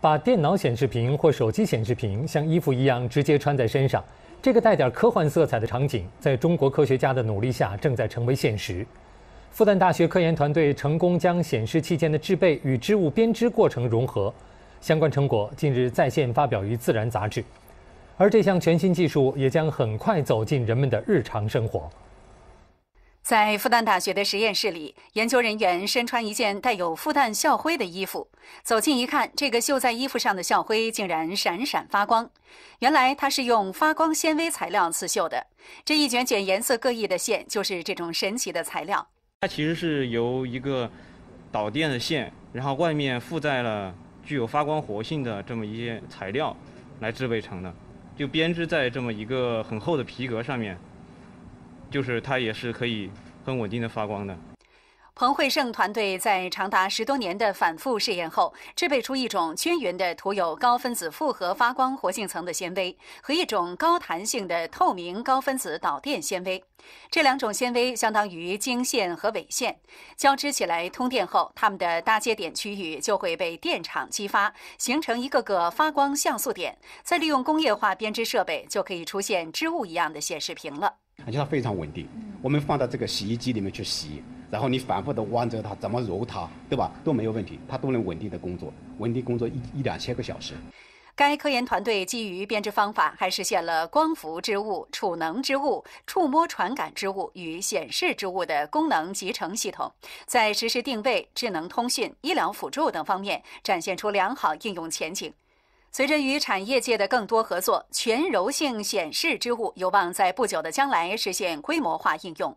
把电脑显示屏或手机显示屏像衣服一样直接穿在身上，这个带点科幻色彩的场景，在中国科学家的努力下正在成为现实。复旦大学科研团队成功将显示器件的制备与织物编织过程融合，相关成果近日在线发表于《自然》杂志，而这项全新技术也将很快走进人们的日常生活。在复旦大学的实验室里，研究人员身穿一件带有复旦校徽的衣服，走近一看，这个绣在衣服上的校徽竟然闪闪发光。原来它是用发光纤维材料刺绣的。这一卷卷颜色各异的线就是这种神奇的材料。它其实是由一个导电的线，然后外面附在了具有发光活性的这么一些材料来制备成的，就编织在这么一个很厚的皮革上面。就是它也是可以很稳定的发光的。彭慧胜团队在长达十多年的反复试验后，制备出一种均匀的涂有高分子复合发光活性层的纤维，和一种高弹性的透明高分子导电纤维。这两种纤维相当于经线和纬线，交织起来，通电后，它们的搭接点区域就会被电场激发，形成一个个发光像素点。再利用工业化编织设备，就可以出现织物一样的显示屏了。而且它非常稳定，我们放到这个洗衣机里面去洗。然后你反复地弯折它，怎么揉它，对吧？都没有问题，它都能稳定的工作，稳定工作一、一两千个小时。该科研团队基于编织方法，还实现了光伏织物、储能织物、触摸传感织物与显示织物的功能集成系统，在实时定位、智能通讯、医疗辅助等方面展现出良好应用前景。随着与产业界的更多合作，全柔性显示织物有望在不久的将来实现规模化应用。